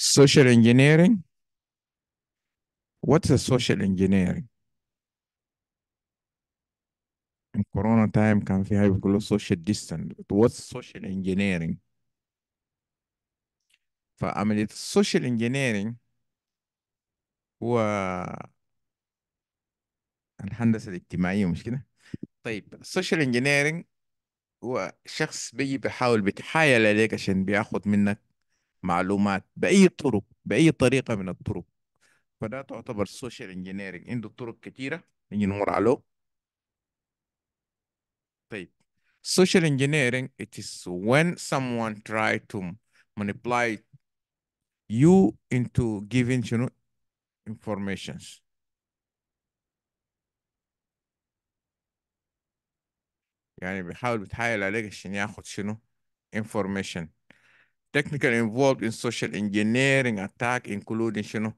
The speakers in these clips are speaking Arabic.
Social engineering? What's a social engineering? In Corona time كان في حاجة بيقولوا social distance. What's social engineering? فعملية social engineering هو الهندسة الاجتماعية مش كده؟ طيب السوشيال انجينيرينج هو شخص بيجي بيحاول بيتحايل عليك عشان بياخد منك معلومات باي طرق باي طريقه من الطرق فده تعتبر سوشيال انجينيرنج عنده طرق كثيره نيجي نمر عليه طيب social engineering it is when someone try to manipulate you into giving you know, informations يعني بيحاول بيتحايل عليك عشان ياخد شنو information technical involved in social engineering attack, including you know,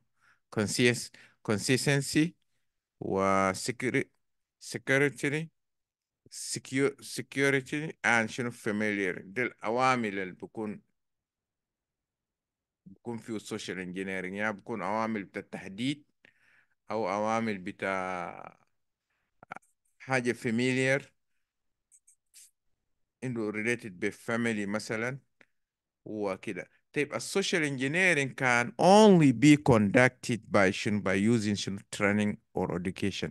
consist consistency, uh, security, security, security, and you know, familiar. دي العوامل اللي بكون بكون فيه social engineering يعني بكون عوامل بتاع التحديد أو عوامل بتاع حاجة familiar into related family مثلا وكده طيب السوشيال انجينيرنج كان only be conducted by by using training or education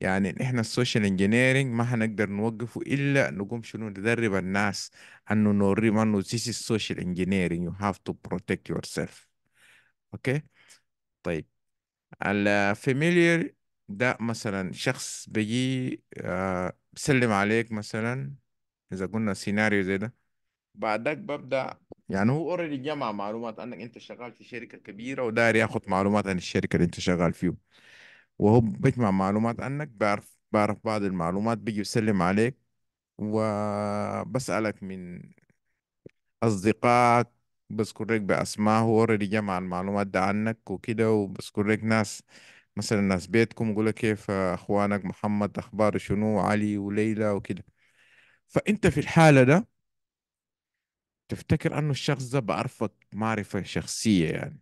يعني احنا السوشيال انجينيرنج ما هنقدر نوقفه الا نقوم شنو ندرب الناس انه نوريهم انه this is social engineering you have to protect yourself اوكي okay? طيب الفاميليير ده مثلا شخص بيجي بسلم آه، بيسلم عليك مثلا اذا قلنا سيناريو زي ده بعدك ببدا يعني هو اوريدي جمع معلومات انك انت شغال في شركه كبيره وداير ياخذ معلومات عن الشركه اللي انت شغال فيه وهو بيجمع معلومات عنك بعرف بعرف بعض المعلومات بيجي يسلم عليك وبسألك من أصدقائك بذكرك بأسماء هو اوريدي جمع المعلومات ده عنك وكده وبذكرك ناس مثلا ناس بيتكم يقول لك كيف أخوانك محمد أخبار شنو علي وليلى وكده فأنت في الحالة ده تفتكر انه الشخص ده بعرفك معرفه شخصيه يعني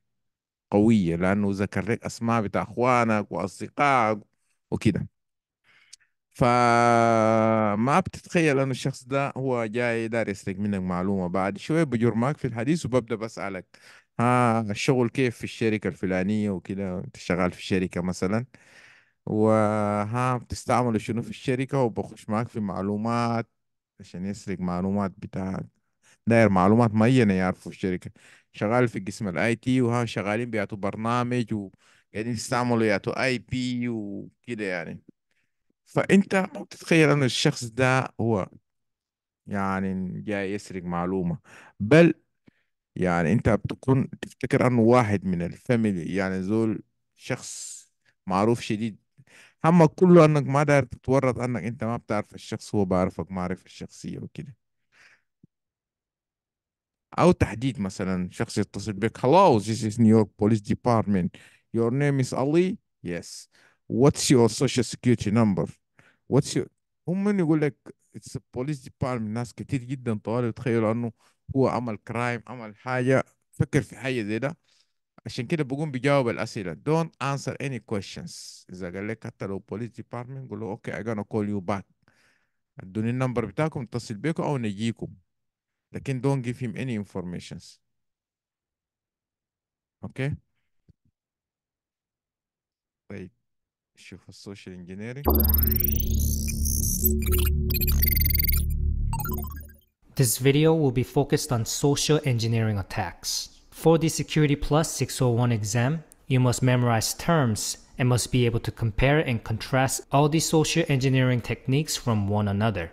قويه لانه ذكر لك اسماء بتاع اخوانك واصدقائك وكده فما بتتخيل انه الشخص ده هو جاي دار يسرق منك معلومه بعد شويه معك في الحديث وببدا بسالك ها الشغل كيف في الشركه الفلانيه وكده انت شغال في الشركه مثلا وها بتستعملوا شنو في الشركه وبخش معك في معلومات عشان يسرق معلومات بتاعك داير معلومات معينة يعرفوا الشركة شغال في قسم الاي تي وها شغالين بيعطوا برنامج وقاعدين يستعملوا يعطوا اي بي وكده يعني فانت ما بتتخيل ان الشخص ده هو يعني جاي يسرق معلومة بل يعني انت بتكون تفتكر انه واحد من الفاميلي يعني زول شخص معروف شديد همك كله انك ما داير تتورط انك انت ما بتعرف الشخص هو بعرفك معرفة شخصية وكده او تحديد مثلا شخص يتصل بك hello this is New York Police Department your name is Ali yes what's your social security number what's your هم يقول لك it's a police department ناس كتير جدا طوال يتخيلوا انه هو عمل كرايم عمل حاجة فكر في حاجة زي ده عشان كده بقوم بجاوب الأسئلة don't answer any questions إذا قال لك حتى لو police department قول له okay I'm gonna call you back ادوني النمبر بتاعكم اتصل بيكم أو نجيكم لكن don't give him any informations Okay. طيب شوف السوشيال This video will be focused on social engineering attacks. For the Security Plus 601 exam, you must memorize terms and must be able to compare and contrast all the social engineering techniques from one another.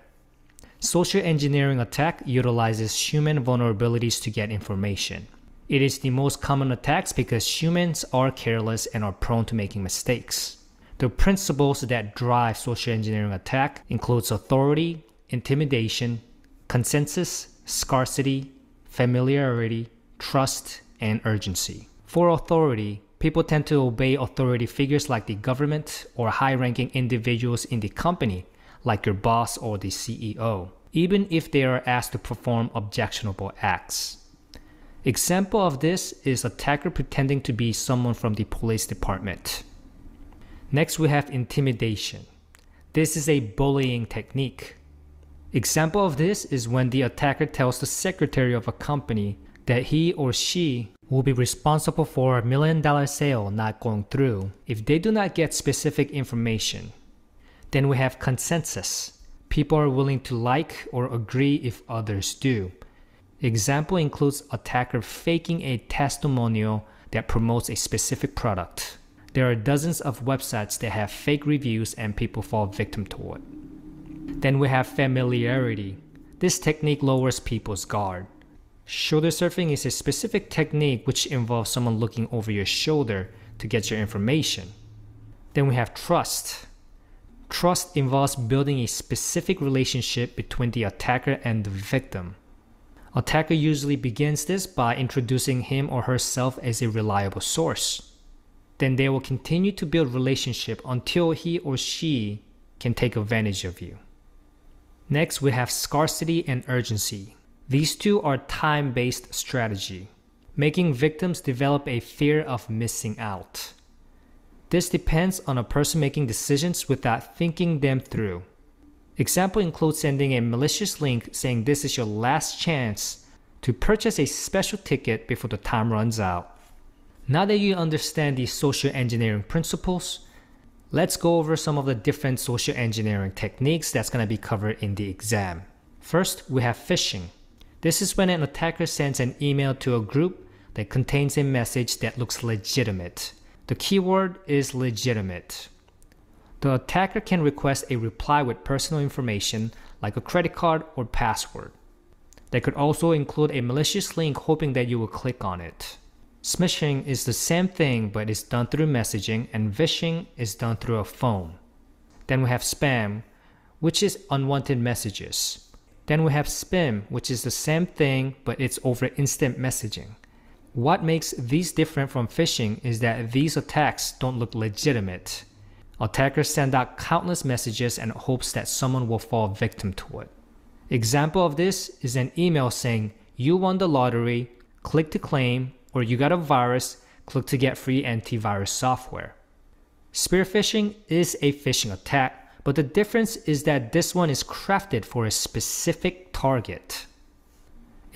Social engineering attack utilizes human vulnerabilities to get information. It is the most common attacks because humans are careless and are prone to making mistakes. The principles that drive social engineering attack includes authority, intimidation, consensus, scarcity, familiarity, trust, and urgency. For authority, people tend to obey authority figures like the government or high ranking individuals in the company like your boss or the CEO, even if they are asked to perform objectionable acts. Example of this is attacker pretending to be someone from the police department. Next we have intimidation. This is a bullying technique. Example of this is when the attacker tells the secretary of a company that he or she will be responsible for a million dollar sale not going through if they do not get specific information. Then we have consensus. People are willing to like or agree if others do. Example includes attacker faking a testimonial that promotes a specific product. There are dozens of websites that have fake reviews and people fall victim to it. Then we have familiarity. This technique lowers people's guard. Shoulder surfing is a specific technique which involves someone looking over your shoulder to get your information. Then we have trust. Trust involves building a specific relationship between the attacker and the victim. Attacker usually begins this by introducing him or herself as a reliable source. Then they will continue to build relationship until he or she can take advantage of you. Next, we have scarcity and urgency. These two are time-based strategy, making victims develop a fear of missing out. This depends on a person making decisions without thinking them through. Example includes sending a malicious link saying this is your last chance to purchase a special ticket before the time runs out. Now that you understand these social engineering principles, let's go over some of the different social engineering techniques that's going to be covered in the exam. First, we have phishing. This is when an attacker sends an email to a group that contains a message that looks legitimate. The keyword is legitimate. The attacker can request a reply with personal information like a credit card or password. They could also include a malicious link hoping that you will click on it. Smishing is the same thing but it's done through messaging and vishing is done through a phone. Then we have spam, which is unwanted messages. Then we have spam, which is the same thing but it's over instant messaging. What makes these different from phishing is that these attacks don't look legitimate. Attackers send out countless messages and hopes that someone will fall victim to it. Example of this is an email saying, you won the lottery, click to claim, or you got a virus, click to get free antivirus software. Spear phishing is a phishing attack, but the difference is that this one is crafted for a specific target.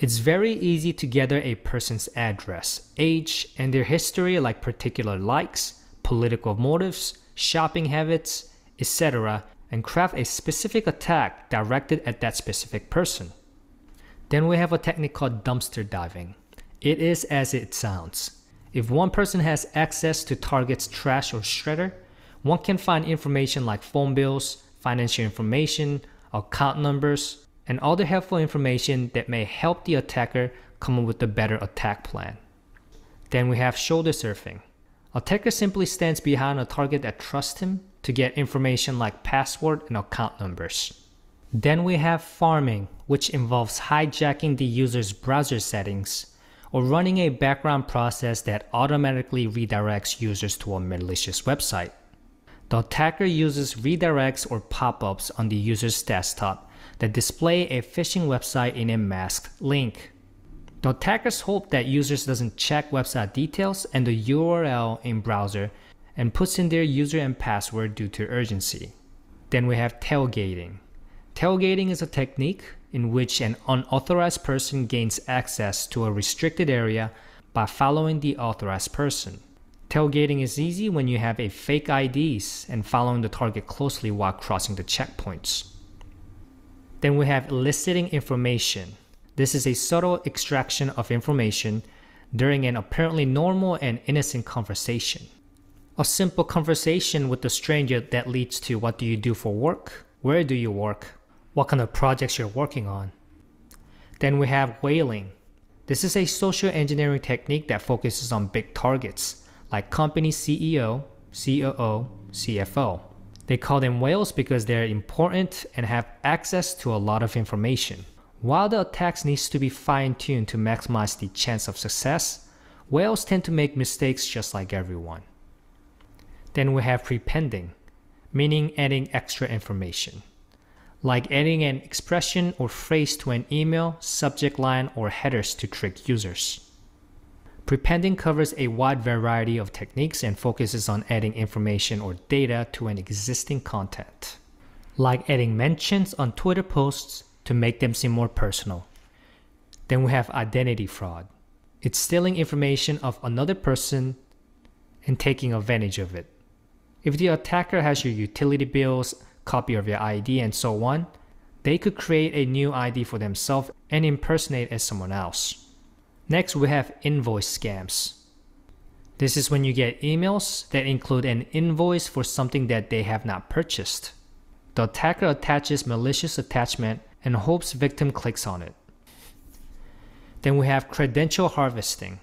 It's very easy to gather a person's address, age, and their history like particular likes, political motives, shopping habits, etc., and craft a specific attack directed at that specific person. Then we have a technique called dumpster diving. It is as it sounds. If one person has access to target's trash or shredder, one can find information like phone bills, financial information, account numbers, and all the helpful information that may help the attacker come up with a better attack plan. Then we have shoulder surfing. Attacker simply stands behind a target that trusts him to get information like password and account numbers. Then we have farming, which involves hijacking the user's browser settings or running a background process that automatically redirects users to a malicious website. The attacker uses redirects or pop-ups on the user's desktop that display a phishing website in a masked link. The attackers hope that users doesn't check website details and the URL in browser and puts in their user and password due to urgency. Then we have tailgating. Tailgating is a technique in which an unauthorized person gains access to a restricted area by following the authorized person. Tailgating is easy when you have a fake IDs and following the target closely while crossing the checkpoints. Then we have eliciting information. This is a subtle extraction of information during an apparently normal and innocent conversation. A simple conversation with a stranger that leads to what do you do for work? Where do you work? What kind of projects you're working on? Then we have whaling. This is a social engineering technique that focuses on big targets like company CEO, COO, CFO. They call them whales because they're important and have access to a lot of information. While the attacks needs to be fine-tuned to maximize the chance of success, whales tend to make mistakes just like everyone. Then we have prepending, meaning adding extra information. Like adding an expression or phrase to an email, subject line, or headers to trick users. Prepending covers a wide variety of techniques and focuses on adding information or data to an existing content, like adding mentions on Twitter posts to make them seem more personal. Then we have identity fraud. It's stealing information of another person and taking advantage of it. If the attacker has your utility bills, copy of your ID, and so on, they could create a new ID for themselves and impersonate as someone else. Next, we have invoice scams. This is when you get emails that include an invoice for something that they have not purchased. The attacker attaches malicious attachment and hopes victim clicks on it. Then we have credential harvesting.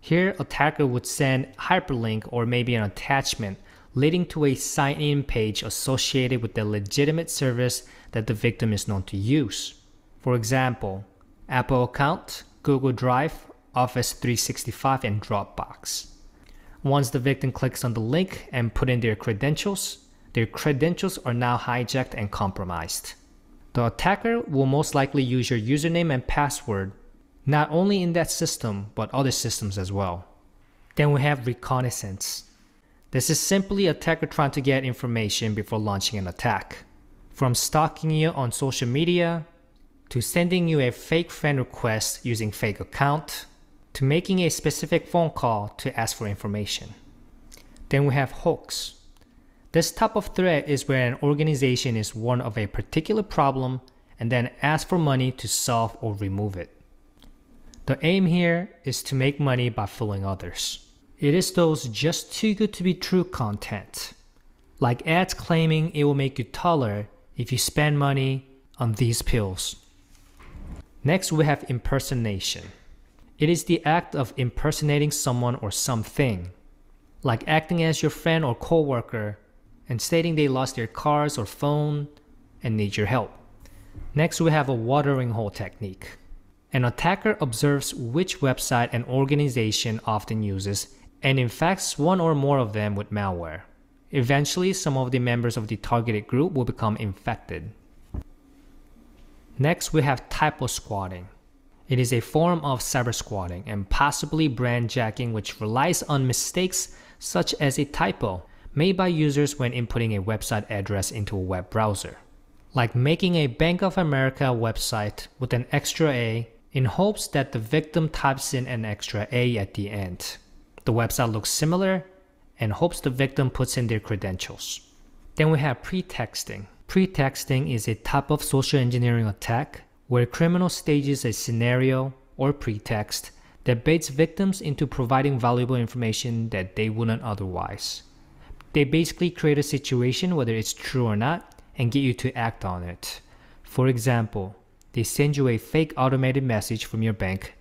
Here, attacker would send hyperlink or maybe an attachment leading to a sign-in page associated with the legitimate service that the victim is known to use. For example, Apple account, Google Drive, Office 365, and Dropbox. Once the victim clicks on the link and put in their credentials, their credentials are now hijacked and compromised. The attacker will most likely use your username and password, not only in that system, but other systems as well. Then we have reconnaissance. This is simply attacker trying to get information before launching an attack. From stalking you on social media to sending you a fake friend request using fake account, to making a specific phone call to ask for information. Then we have hoax. This type of threat is where an organization is warned of a particular problem and then asks for money to solve or remove it. The aim here is to make money by fooling others. It is those just too good to be true content, like ads claiming it will make you taller if you spend money on these pills. Next, we have impersonation. It is the act of impersonating someone or something, like acting as your friend or coworker and stating they lost their cars or phone and need your help. Next, we have a watering hole technique. An attacker observes which website an organization often uses and infects one or more of them with malware. Eventually, some of the members of the targeted group will become infected. Next, we have typo squatting. It is a form of cyber squatting and possibly brand jacking which relies on mistakes such as a typo made by users when inputting a website address into a web browser. Like making a Bank of America website with an extra A in hopes that the victim types in an extra A at the end. The website looks similar and hopes the victim puts in their credentials. Then we have pretexting. Pretexting is a type of social engineering attack where a criminal stages a scenario or pretext that baits victims into providing valuable information that they wouldn't otherwise. They basically create a situation, whether it's true or not, and get you to act on it. For example, they send you a fake automated message from your bank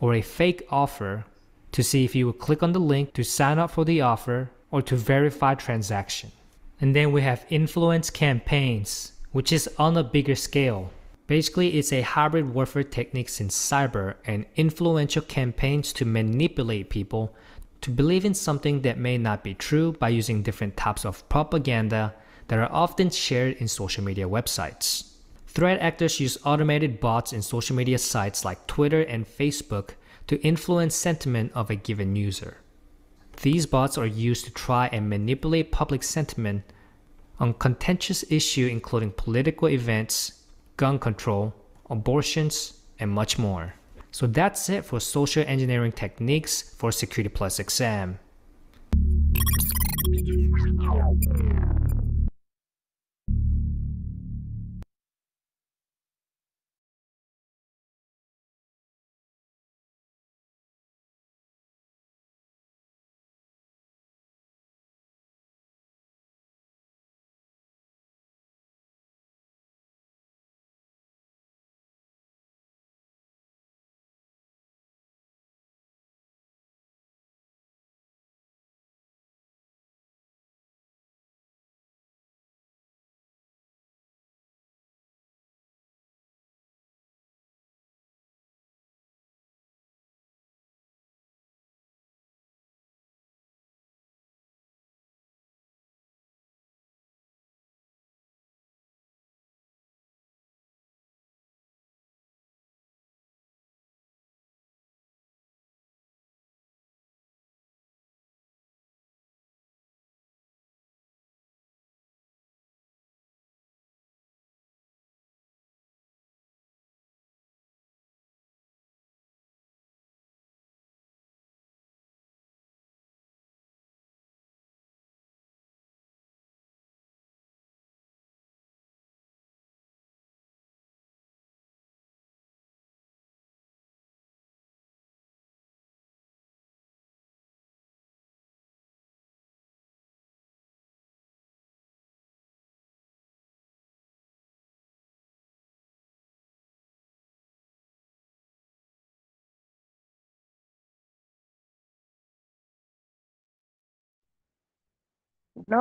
or a fake offer to see if you will click on the link to sign up for the offer or to verify transaction. And then we have influence campaigns, which is on a bigger scale. Basically, it's a hybrid warfare techniques in cyber and influential campaigns to manipulate people to believe in something that may not be true by using different types of propaganda that are often shared in social media websites. Threat actors use automated bots in social media sites like Twitter and Facebook to influence sentiment of a given user. These bots are used to try and manipulate public sentiment on contentious issues including political events, gun control, abortions, and much more. So that's it for social engineering techniques for Security Plus exam.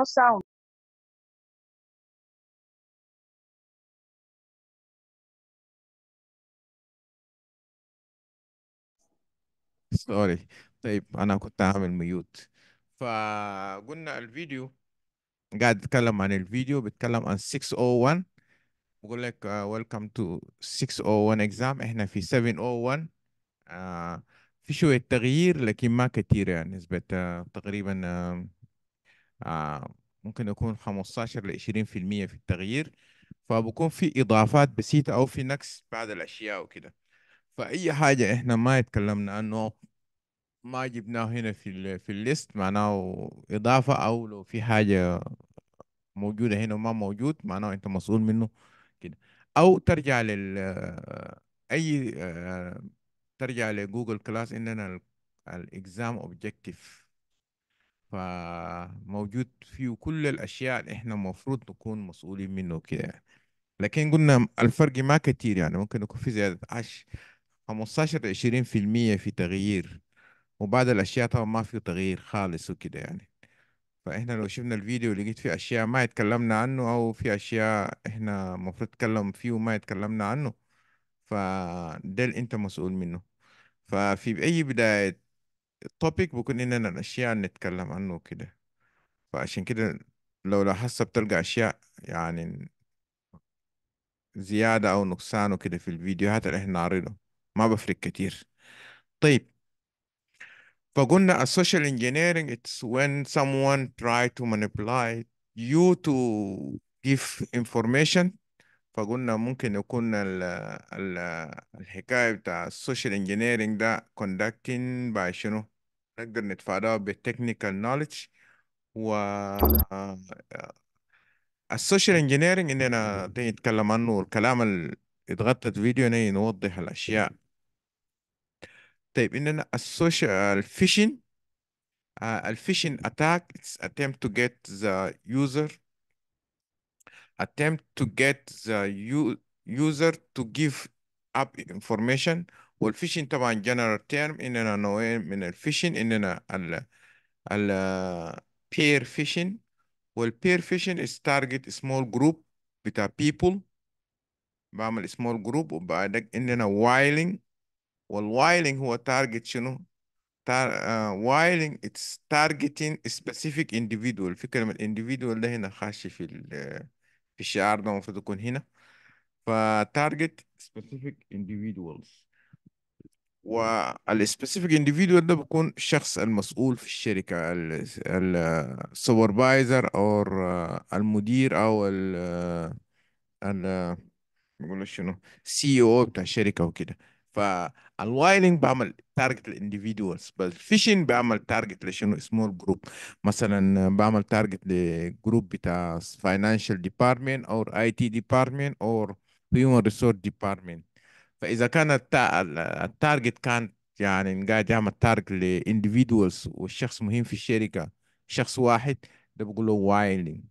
sound سوري طيب انا كنت عامل ميوت فقلنا الفيديو قاعد يتكلم عن الفيديو بيتكلم عن 601 بقول لك ويلكم تو 601 اكزام احنا في 701 uh, آه، في شوية تغيير لكن ما كثير يعني نسبة uh, تقريبا uh, آه، ممكن يكون 15 ل 20% في التغيير فبكون في اضافات بسيطه او في نقص بعض الاشياء وكده فاي حاجه احنا ما اتكلمنا عنه ما جبناه هنا في في الليست معناه اضافه او لو في حاجه موجوده هنا وما موجود معناه انت مسؤول منه كده او ترجع لل اي آه، ترجع لجوجل كلاس اننا الاكزام اوبجكتيف فموجود فيه كل الأشياء اللي إحنا المفروض نكون مسؤولين منه كده يعني. لكن قلنا الفرق ما كتير يعني ممكن يكون في زيادة عش 15 20% في المية في تغيير وبعض الأشياء طبعا ما في تغيير خالص وكده يعني فإحنا لو شفنا الفيديو لقيت في أشياء ما اتكلمنا عنه أو في أشياء إحنا المفروض نتكلم فيه وما اتكلمنا عنه فده أنت مسؤول منه ففي أي بداية التوبيك بكون إننا أشياء نتكلم عنه كده فعشان كده لو لاحظت بتلقى أشياء يعني زيادة أو نقصان وكده في الفيديوهات اللي إحنا نعرضها ما بفرق كتير طيب فقلنا السوشيال انجينيرينج it's when someone try to manipulate you to give information فقلنا ممكن يكون ال ال الحكاية بتاع السوشيال انجينيرينج ده conducting باي شنو نقدر نتفاداه بالتكنيكال نوليدج و السوشيال آه، انجينيرينج آه، اننا نتكلم عنه والكلام اللي اتغطت فيديو اني نوضح الاشياء طيب اننا السوشيال الفيشن الفيشن اتاك اتس attempt to get the user attempt to get the user to give up information والفيشنج طبعا جنرال تيرم اننا نوعين من الفيشن اننا ال ال peer phishing Well, peer phishing is target small group بتاع people بعمل small group وبعدك اننا whiling whaling. هو target شنو تار, uh, whiling it's targeting specific individual can كلمة individual ده هنا خاش في ال في الشعار ده المفروض يكون هنا فتارجت سبيسيفيك individuals والسبيسيفيك individual ده بيكون الشخص المسؤول في الشركة السوبرفايزر أو المدير أو ال ال بقول شنو سي او e بتاع الشركة وكده فالوايلنج بعمل تارجت للانديفيدوالز بس فيشنج بعمل تارجت لشنو اسمه الجروب مثلا بعمل تارجت لجروب بتاع فاينانشال ديبارتمنت او اي تي ديبارتمنت او هيومن ريسورس ديبارتمنت فاذا كان التارجت كان يعني قاعد يعمل تارجت لانديفيدوالز والشخص مهم في الشركه شخص واحد ده بقول له وايلنج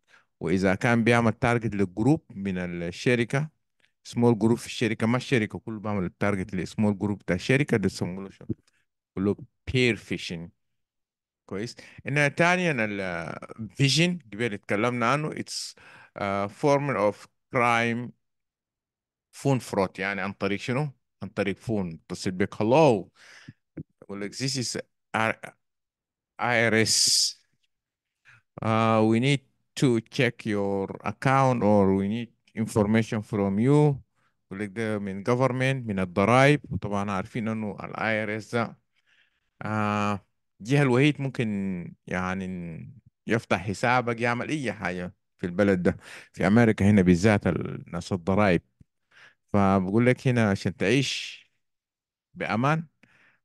واذا كان بيعمل تارجت للجروب من الشركه سمول جروب في الشركه ما الشركه كله بعمل التارجت للسمول جروب بتاع الشركه ده يسموه كله بير فيشنج كويس انها ثانيا الفيجن قبل اتكلمنا عنه اتس فورم اوف كرايم فون فروت يعني عن طريق شنو؟ عن طريق فون اتصل بك هلو يقول لك this is IRS uh, we need to check your account or we need information from you يقول ده من government من الضرائب وطبعا عارفين انه ال IRS ده آه جهة الوحيد ممكن يعني يفتح حسابك يعمل اي حاجة في البلد ده في امريكا هنا بالذات الناس الضرائب فبقول لك هنا عشان تعيش بامان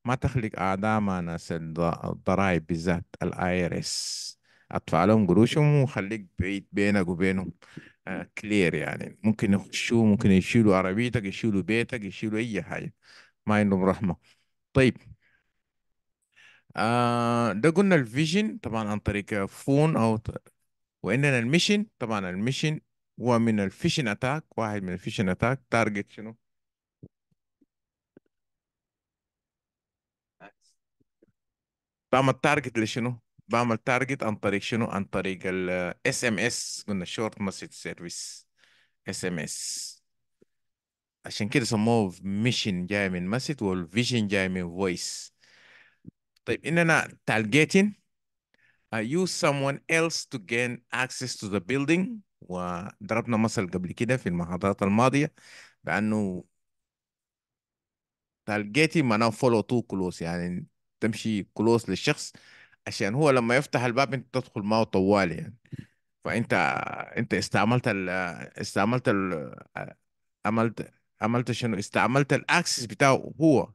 ما تخلق اعداء مع ناس الضرائب بالذات الاي ار اس ادفع لهم قروشهم وخليك بعيد بينك وبينهم كلير آه، يعني ممكن يخشوا ممكن يشيلوا عربيتك يشيلوا بيتك يشيلوا اي حاجه ما عندهم رحمه طيب آه ده قلنا الفيجن طبعا عن طريق فون او وعندنا الميشن طبعا الميشن هو من الفيشن اتاك واحد من الفيشن اتاك تارجت شنو طبعا التارجت لشنو بعمل تارجت عن طريق شنو عن طريق الاس ام اس قلنا شورت مسج سيرفيس اس ام اس عشان كده سموه ميشن جاي من مسج والفيجن جاي من فويس طيب ان انا تارجتين I use someone else to gain access to the building وضربنا مثل قبل كده في المحاضرات الماضية بأنه targeting معناه follow تو close يعني تمشي close للشخص عشان هو لما يفتح الباب انت تدخل معه طوال يعني فانت انت استعملت ال استعملت ال عملت عملت شنو استعملت الاكسس بتاعه هو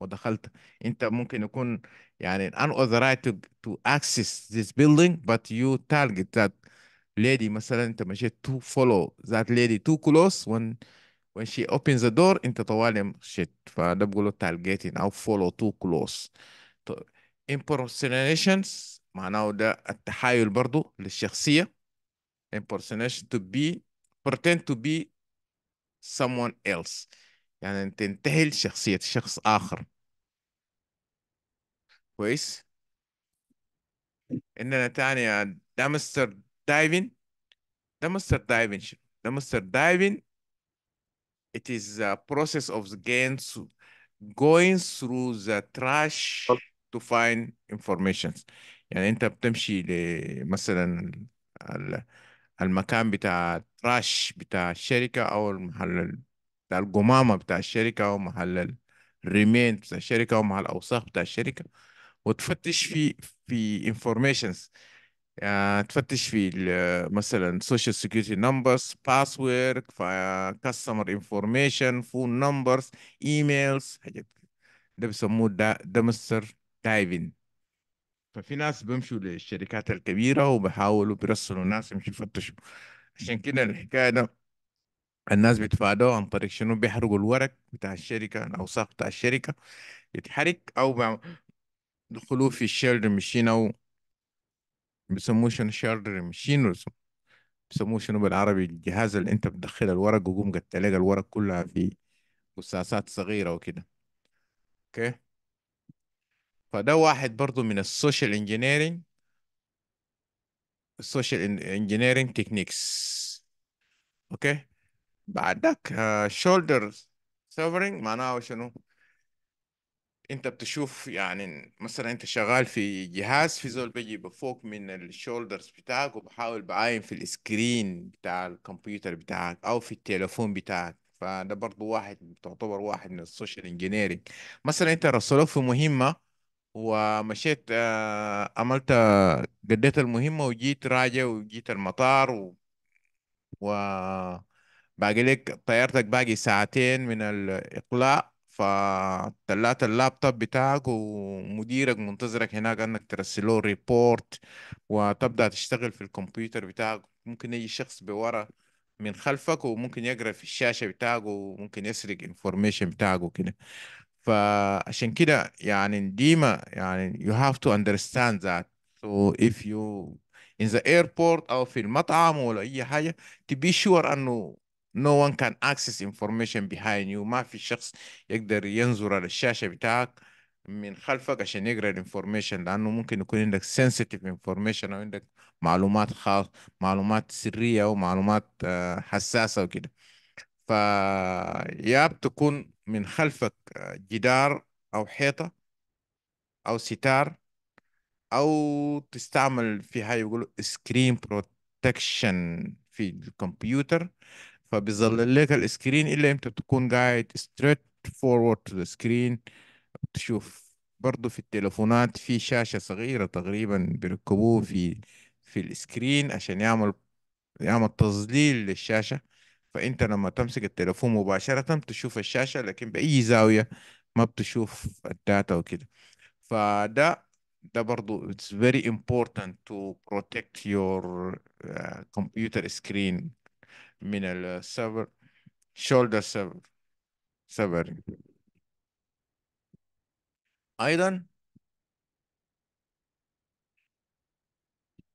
ودخلت انت ممكن يكون يعني unauthorized to, تو اكسس ذيس بيلدينج بات يو تارجت ذات ليدي مثلا انت مشيت تو فولو ذات ليدي تو كلوس وان when she opens the door انت طوالي مشيت فده بقوله targeting او فولو تو كلوس impersonations معناه ده التحايل the للشخصية impersonation to be pretend to be someone else يعني تنتهل شخصية شخص آخر كويس the تاني دامستر diving. دامستر diving. دامستر diving. it is a process of going through the trash to find information يعني انت بتمشي مثلا المكان بتاع التراش بتاع الشركة او المحل بتاع القمامة بتاع الشركة او محل الريمين بتاع الشركة او محل الاوساخ بتاع الشركة وتفتش في في information يعني تفتش في مثلا social security numbers password customer information phone numbers ايميلز حاجات ده بيسموه ده مستر دايفين ففي ناس بيمشوا للشركات الكبيرة وبحاولوا بيرسلوا ناس يمشوا يفتشوا عشان كده الحكاية ده الناس بيتفادوها عن طريق شنو بيحرقوا الورق بتاع الشركة الأوساق بتاع الشركة يتحرك أو دخلوه في الشيلد مشين أو بيسموه شنو شيلد مشين بيسموه شنو بالعربي الجهاز اللي أنت بتدخل الورق وقوم قد تلاقي الورق كلها في قصاصات صغيرة وكده أوكي okay. فده واحد برضو من السوشيال انجينيرنج السوشيال انجينيرنج تكنيكس اوكي بعدك شولدر آه، سيفرنج معناه شنو انت بتشوف يعني مثلا انت شغال في جهاز في زول بيجي بفوق من الشولدرز بتاعك وبحاول بعاين في السكرين بتاع الكمبيوتر بتاعك او في التليفون بتاعك فده برضو واحد تعتبر واحد من السوشيال انجينيرنج مثلا انت رسلوك في مهمه ومشيت آه، عملت آه، قديت المهمة وجيت راجع وجيت المطار و... وباقي لك طيارتك باقي ساعتين من الإقلاع فطلعت اللابتوب بتاعك ومديرك منتظرك هناك انك ترسل له ريبورت وتبدا تشتغل في الكمبيوتر بتاعك ممكن يجي شخص بورا من خلفك وممكن يقرا في الشاشه بتاعك وممكن يسرق انفورميشن بتاعك وكده فعشان كده يعني ديما يعني you have to understand that so if you in the airport أو في المطعم ولا أي حاجة to be sure أنه no one can access information behind you ما في شخص يقدر ينظر على الشاشة بتاعك من خلفك عشان يقرا الانفورميشن لانه ممكن يكون عندك sensitive information او عندك معلومات خاص معلومات سريه او معلومات آه، حساسه وكده ف يا بتكون من خلفك آه، جدار أو حيطة أو ستار أو تستعمل في حاجة يقولوا سكرين بروتكشن في الكمبيوتر فبيظلل لك السكرين إلا أنت تكون قاعد straight forward to the screen تشوف برضه في التليفونات في شاشة صغيرة تقريبا بيركبوه في في السكرين عشان يعمل يعمل تظليل للشاشة فانت لما تمسك التليفون مباشره بتشوف الشاشه لكن باي زاويه ما بتشوف الداتا وكده فده ده برضو it's very important to protect your uh, computer screen من السيرفر shoulder server server ايضا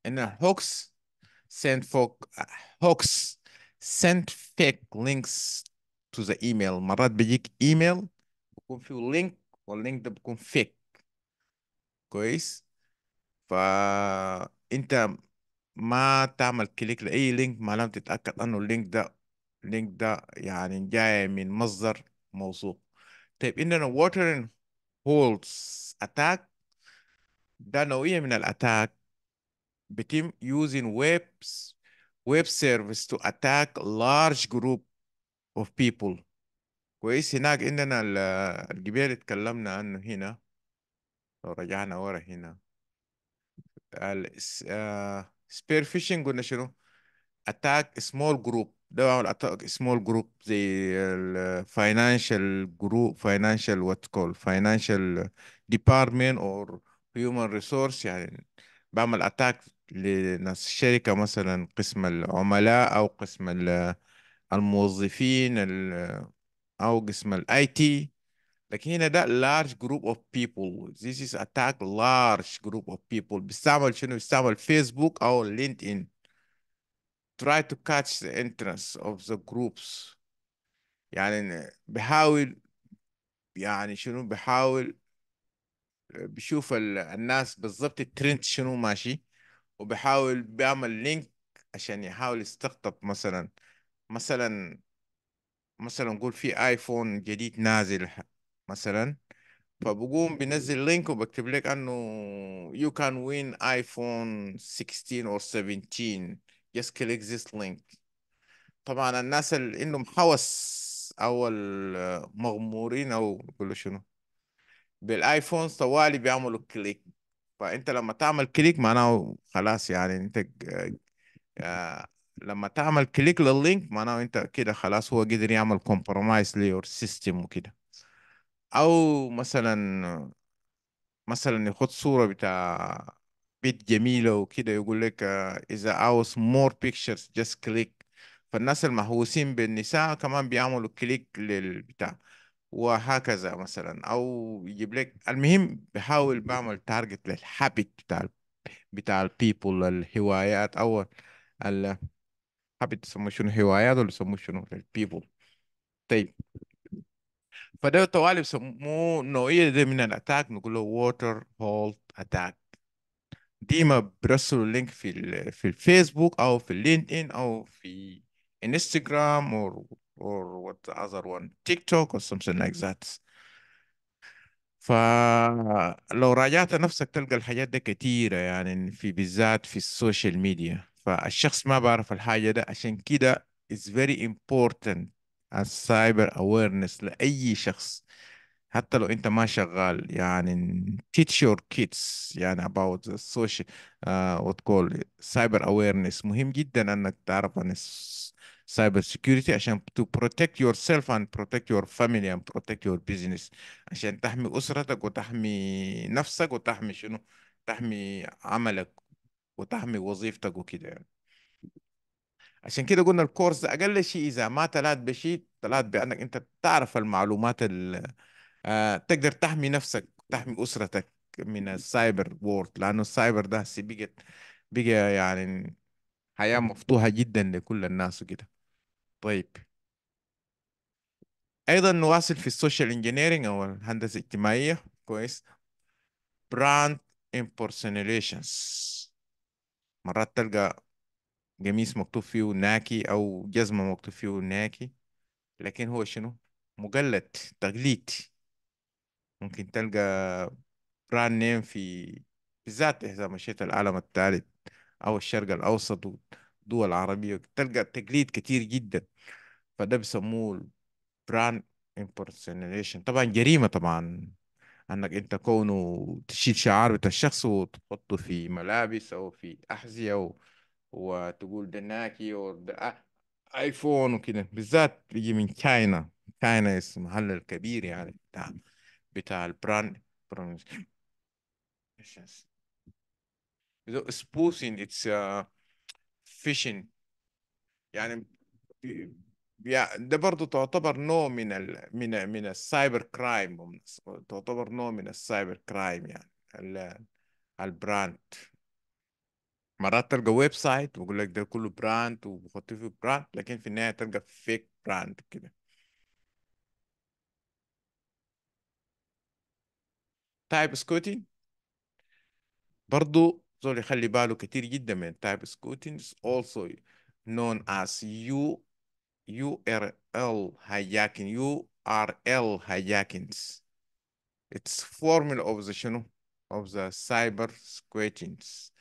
ان هوكس سين فوق آه، هوكس send fake links to the email مرات بيجيك ايميل بكون فيه لينك واللينك ده بيكون فيك كويس فانت ما تعمل كليك لاي لينك ما لم تتاكد انه اللينك ده اللينك ده يعني جاي من مصدر موثوق طيب عندنا ووتر هولز attack ده نوعية من الاتاك بتم using webs ويب سيرفيس تو اتاك لارج جروب اوف بيبل كويس هناك عندنا الجبال اتكلمنا عنه هنا لو رجعنا ورا هنا سبير فيشنج آه، قلنا شنو اتاك سمول جروب ده هو اتاك سمول جروب زي الفاينانشال جروب فاينانشال وات كول فاينانشال ديبارتمنت اور هيومن ريسورس يعني بعمل اتاك لناس الشركة مثلا قسم العملاء أو قسم الموظفين أو قسم الاي تي لكن هنا ده large group of people this is attack large group of people بيستعمل شنو بيستعمل فيسبوك أو لينكدإن try to catch the entrance of the groups يعني بحاول يعني شنو بحاول آه، بشوف الناس بالضبط الترند شنو ماشي وبيحاول بيعمل لينك عشان يحاول يستقطب مثلا مثلا مثلا نقول في ايفون جديد نازل مثلا فبقوم بنزل لينك وبكتب لك انه you can win iPhone 16 or 17 just click this link طبعا الناس اللي عندهم حوس او المغمورين او بيقولوا شنو بالايفون طوالي بيعملوا كليك فانت لما تعمل كليك معناه خلاص يعني انت آه، لما تعمل كليك لللينك معناه انت كده خلاص هو قدر يعمل كومبرومايز ليور سيستم وكده او مثلا مثلا يخد صورة بتاع بيت جميلة وكده يقول لك إذا عاوز مور pictures جاست كليك فالناس المهووسين بالنساء كمان بيعملوا كليك للبتاع وهكذا مثلا او يجيب لك المهم بحاول بعمل تارجت للهابت بتاع الـ بتاع البيبول الهوايات او ال يسموه شنو هوايات ولا يسموه شنو البيبول طيب فده طوالي بسموه نوعية دي من الاتاك نقول له ووتر هولد اتاك ديما برسلوا لينك في في الفيسبوك او في اللينك ان او في انستغرام او or what the other one TikTok or something like that فلو راجعت نفسك تلقى الحاجات دي كتيرة يعني في بالذات في السوشيال ميديا فالشخص ما بعرف الحاجة ده عشان كده it's very important as cyber awareness لأي شخص حتى لو انت ما شغال يعني teach your kids يعني about the social uh, what call it, cyber awareness مهم جدا انك تعرف عن cyber security عشان to protect yourself and protect your family and protect your business عشان تحمي أسرتك وتحمي نفسك وتحمي شنو تحمي عملك وتحمي وظيفتك وكده يعني عشان كده قلنا الكورس ده أقل شيء إذا ما تلات بشيء تلات بأنك أنت تعرف المعلومات ال آه تقدر تحمي نفسك تحمي أسرتك من السايبر وورد لأنه السايبر ده بقت بقى يعني حياة مفتوحة جدا لكل الناس وكده طيب ايضا نواصل في السوشيال انجينيرنج او الهندسه الاجتماعيه كويس براند impersonations مرات تلقى قميص مكتوب فيه ناكي او جزمه مكتوب فيه ناكي لكن هو شنو مقلد تقليد ممكن تلقى براند نيم في بالذات اذا مشيت العالم الثالث او الشرق الاوسط دول عربية تلقى تقليد كتير جدا فده بيسموه براند impersonation طبعا جريمة طبعا انك انت كونه تشيل شعار بتاع الشخص وتحطه في ملابس او في احذية و... وتقول ده ناكي وده ايفون وكده بالذات بيجي من تشاينا تشاينا هل الكبير يعني بتاع بتاع البراند سبوسين اتس uh, فيشن يعني, يعني ده برضو تعتبر نوع من ال من من السايبر كرايم تعتبر نوع من السايبر كرايم يعني البراند مرات تلقى ويب سايت ويقول لك ده كله براند وبحط فيه براند لكن في النهايه تلقى فيك براند كده تايب سكوتي برضو زول يخلي باله كتير جدا من تايب سكوتينز also known as U URL hijacking URL hijackings it's formula of the شنو of the cyber squattings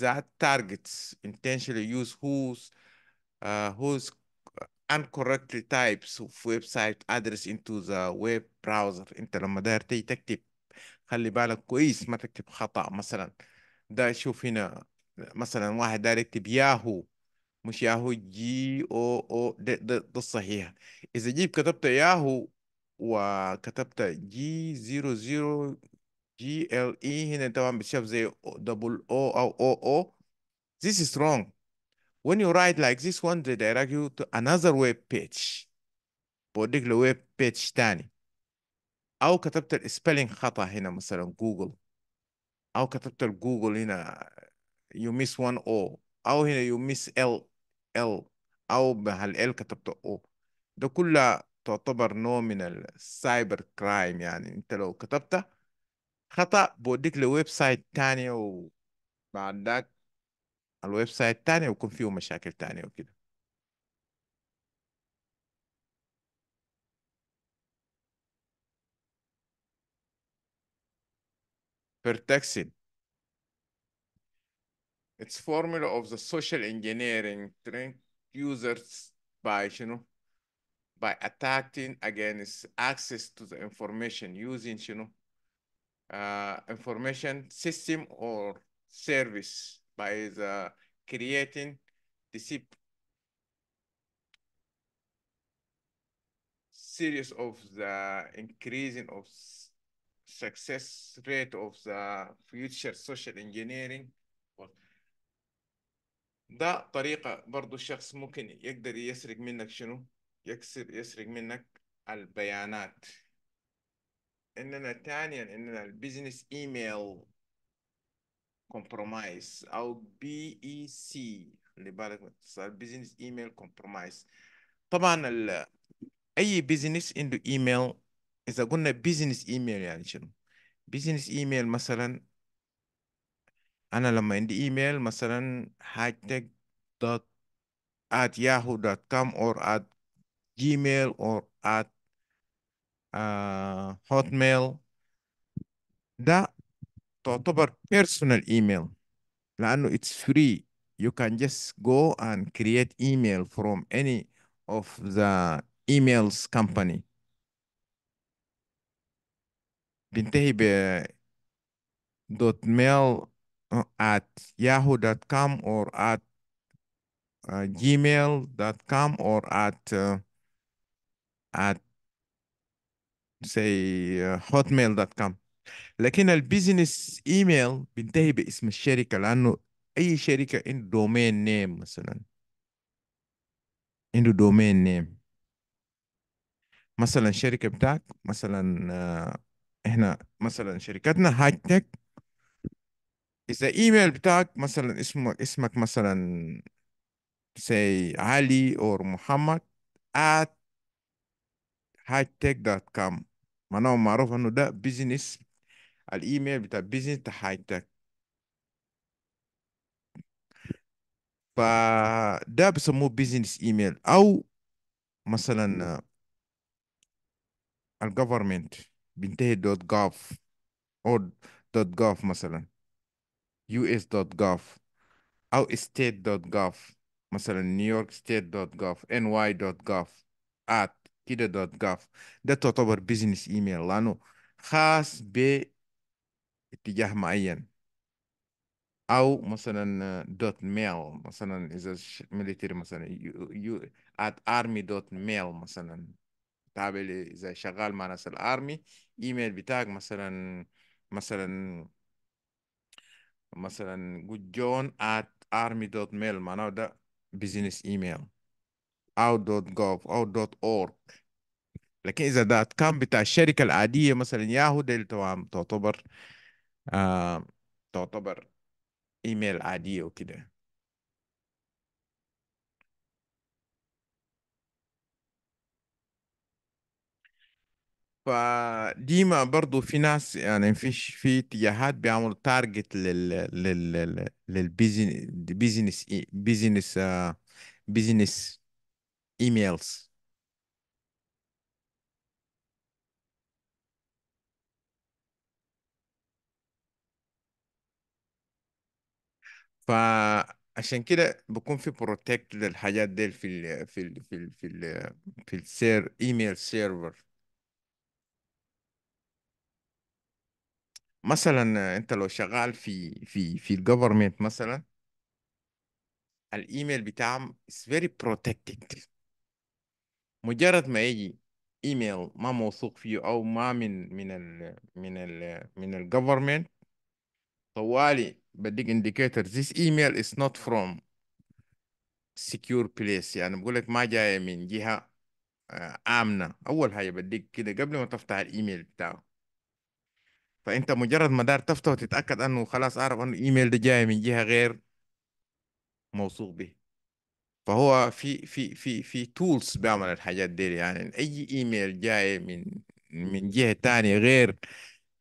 that targets intentionally use whose uh, whose incorrectly types of website address into the web browser انت لما داير تكتب خلي بالك كويس ما تكتب خطأ مثلا ده شوف هنا مثلا واحد داير يكتب ياهو مش ياهو جي او او ده, ده, ده الصحيح اذا جيب كتبت ياهو وكتبت جي زيرو زيرو جي ال اي هنا طبعا بتشوف زي دبل او او او او this is wrong when you write like this one they direct you to another web page بوديك لويب بيتش تاني او كتبت السبelling خطأ هنا مثلا جوجل او كتبت الجوجل هنا you miss one o او هنا you miss l l او بهالال كتبت o ده كله تعتبر نوع من السايبر كرايم يعني انت لو كتبت خطأ بوديك لويب سايت تاني وبعد ذاك الويب سايت تاني ويكون فيه مشاكل تانية وكده per It's formula of the social engineering trained users by, you know, by attacking against access to the information using, you know, uh, information system or service by the creating the series of the increasing of success rate of the future social engineering ده طريقة برضو الشخص ممكن يقدر يسرق منك شنو يكسر يسرق منك البيانات اننا ثانيا اننا البيزنس ايميل كومبرومايز او بي اي سي اللي بالك البيزنس ايميل كومبرومايز طبعا ال اي بيزنس عنده ايميل اذا قلنا بيزنس ايميل يعني شنو بيزنس ايميل مثلا انا لما عندي ايميل مثلا حاجتك دوت at yahoo dot com or at gmail or at uh, hotmail ده تعتبر personal email لأنه it's free you can just go and create email from any of the emails company بينتهي ب دوت ميل آه، at yahoo.com or at uh, gmail.com or at uh, at say uh, آه، hotmail.com لكن البيزنس ايميل بينتهي باسم الشركه لانه اي شركه عنده دومين نيم مثلا عنده دومين نيم مثلا الشركه بتاعك مثلا احنا مثلا شركتنا هاي تك اذا ايميل بتاعك مثلا اسمك اسمك مثلا say علي or محمد at hightech.com معناه معروف انه ده بيزنس الايميل بتاع بيزنس بتاع هاي تك فده بسموه بيزنس ايميل او مثلا الجفرمنت بينتهي دوت جاف او دوت جاف مثلا يو اس دوت جاف او ستيت دوت جاف مثلا نيويورك ستيت دوت جاف ان واي دوت جاف ات كده دوت جاف ده تعتبر بزنس ايميل لانه خاص باتجاه معين او مثلا دوت ميل مثلا اذا ميليتري مثلا يو ات ارمي دوت ميل مثلا تعمل إيه؟ اذا شغال مع ناس الارمي ايميل بتاعك مثلا مثلا مثلا جود جون at army dot mail معناه ده بزنس ايميل او دوت جوف او دوت اورg لكن اذا دوت كام بتاع الشركه العاديه مثلا ياهو ده تعتبر آه تعتبر ايميل عاديه وكده فديما برضو في ناس يعني فيش في اتجاهات بيعملوا تارجت لل لل للبيزنس بيزنس بيزنس ايميلز فعشان كده بكون في بروتكت للحاجات دي في الـ في الـ في الـ في في السير ايميل سيرفر مثلا انت لو شغال في في في الجفرمنت مثلا الايميل بتاعهم is very protected مجرد ما يجي ايميل ما موثوق فيه او ما من من ال من ال من الجفرمنت طوالي بديك indicator this email is not from secure place يعني بقول لك ما جايه من جهه آه، امنه اول حاجه بديك كده قبل ما تفتح الايميل بتاعه فانت مجرد ما دار تفتح وتتاكد انه خلاص اعرف انه الايميل ده جاي من جهه غير موثوق به فهو في في في في تولز بيعمل الحاجات دي يعني اي ايميل جاي من من جهه تانية غير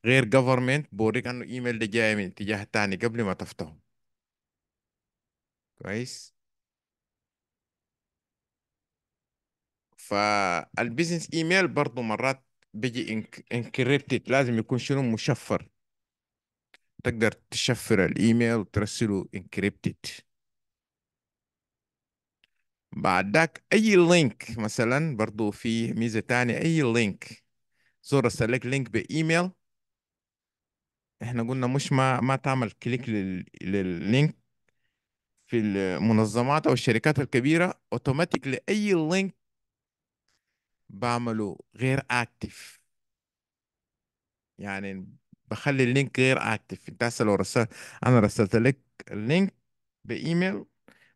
غير جفرمنت بوريك انه الايميل ده جاي من اتجاه تاني قبل ما تفتحه كويس فالبيزنس ايميل برضه مرات بيجي انكريبتد لازم يكون شنو مشفر تقدر تشفر الايميل وترسله انكريبتد بعد ذاك اي لينك مثلا برضو في ميزه تانية اي لينك زور ارسل لك لينك بايميل احنا قلنا مش ما ما تعمل كليك لل... لللينك في المنظمات او الشركات الكبيره اوتوماتيك لاي لينك بعمله غير اكتف يعني بخلي اللينك غير اكتف انت هسه لو رسلت انا رسلت لك اللينك بايميل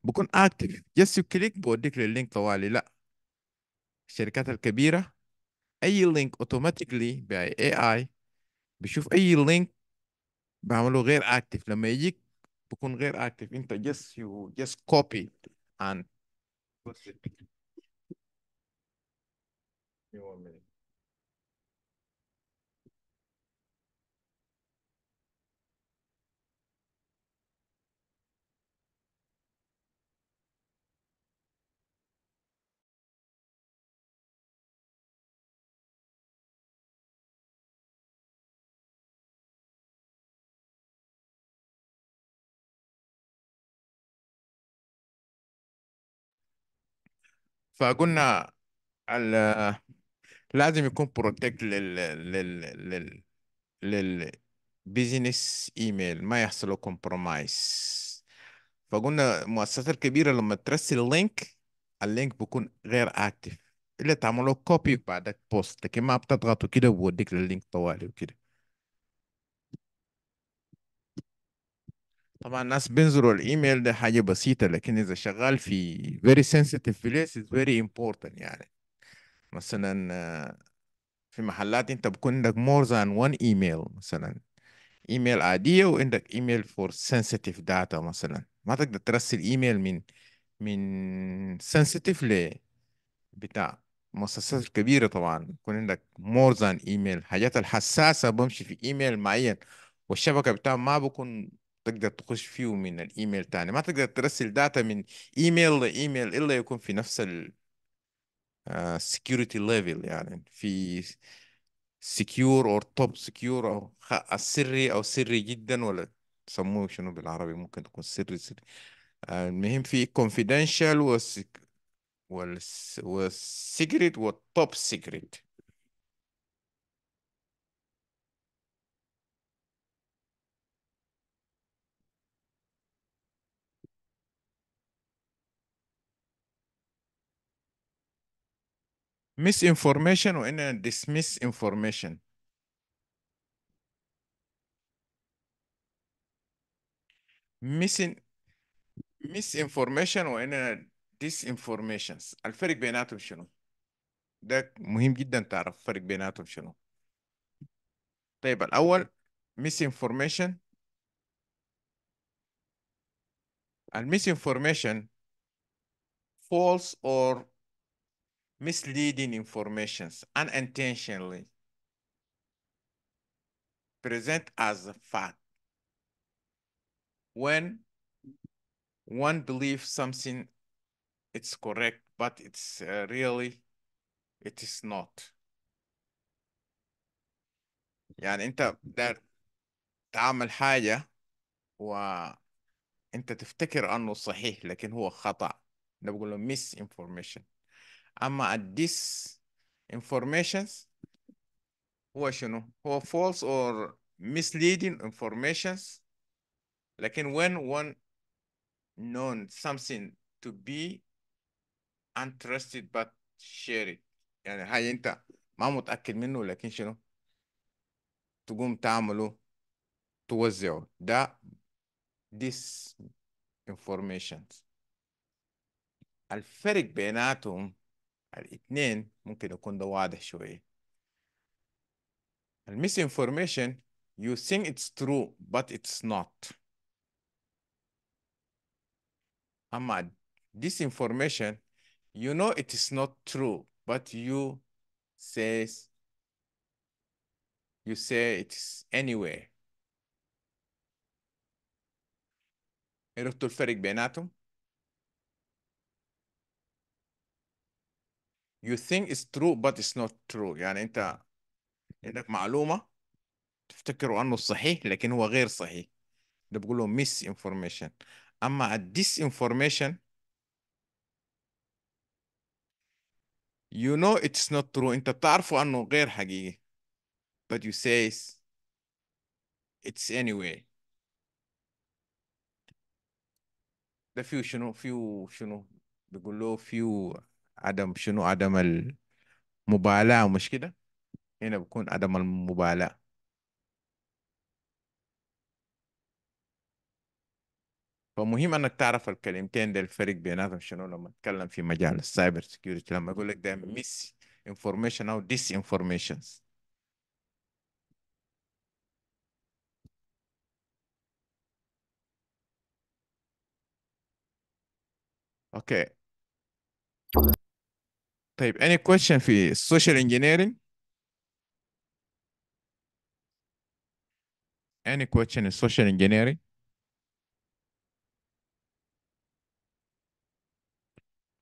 بكون اكتف جس كليك بوديك لللينك طوالي لا الشركات الكبيره اي لينك اوتوماتيكلي باي اي اي بشوف اي لينك بعمله غير اكتف لما يجيك بكون غير اكتف انت جس يو جس كوبي and me one minute. فقلنا لازم يكون بروتكت لل لل لل لل بيزنس ايميل ما يحصلوا كومبرومايز فقلنا المؤسسات الكبيره لما ترسل لينك اللينك بيكون غير اكتف الا تعمله كوبي بعدك بوست لكن ما بتضغطه كده بوديك للينك طوالي وكده طبعا الناس بينظروا الايميل ده حاجه بسيطه لكن اذا شغال في very sensitive از very important يعني مثلا في محلات انت بكون عندك مور ذان one ايميل مثلا ايميل عادية وعندك ايميل فور سنسيتيف داتا مثلا ما تقدر ترسل ايميل من من سنسيتيف ل بتاع مؤسسات كبيرة طبعا يكون عندك مور ذان ايميل حاجات الحساسة بمشي في ايميل معين والشبكة بتاعه ما بكون تقدر تخش فيه من الايميل تاني ما تقدر ترسل داتا من ايميل لايميل الا يكون في نفس ال السكيورتي آه، ليفل يعني في سكيور اور توب سكيور او سري او سري جدا ولا سموه شنو بالعربي ممكن تكون سري سري آه، المهم في كونفيدنشال والسكريت والتوب سكريت misinformation or dismiss information missing misinformation واننا disinformations الفرق بيناتهم شنو؟ ده مهم جدا تعرف الفرق بيناتهم شنو طيب الاول misinformation الميسinformation false or misleading informations unintentionally present as a fact when one believes something it's correct but it's uh, really it is not يعني انت داير تعمل حاجه وانت تفتكر انه صحيح لكن هو خطا نقول له misinformation. اما at this informations هو شنو هو false or misleading informations لكن when one known something to be untrusted but share it يعني هاي انت ما متأكد منه لكن شنو تقوم تعمله توزعه ده this information الفرق بيناتهم الاثنين ممكن يكون ده واضح شوية misinformation you think it's true but it's not أما disinformation you know it is not true but you says you say it's anyway عرفتوا الفرق بيناتهم؟ you think it's true but it's not true يعني انت عندك معلومه تفتكروا انه صحيح لكن هو غير صحيح ده بقول له ميس انفورميشن اما الديس انفورميشن you know it's not true انت بتعرفه انه غير حقيقي but you say it's anyway ده فيه شنو فيه شنو بيقول له فيه عدم شنو عدم المبالاة مش كده هنا بكون عدم المبالاة فمهم انك تعرف الكلمتين ده الفرق بيناتهم شنو لما نتكلم في مجال السايبر سكيورتي لما اقول لك ده ميس انفورميشن او ديس انفورميشن اوكي طيب any question في social engineering any question in social engineering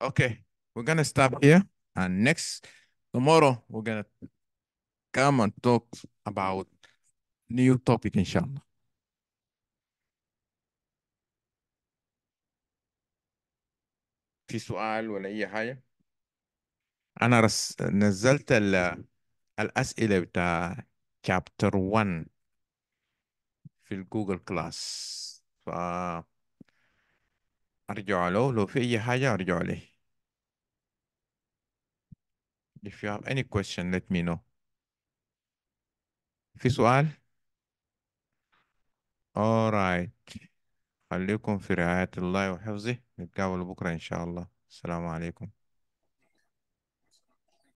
okay we're gonna stop here and next tomorrow we're gonna come and talk about new topic inshallah في سؤال ولا اي حاجه انا رس... نزلت ال... الاسئله بتاع chapter 1 في الجوجل كلاس ف ارجع له لو في اي حاجه ارجع له If you have any question let me know في سؤال alright خليكم في رعاية الله وحفظه نتقابل بكرة إن شاء الله السلام عليكم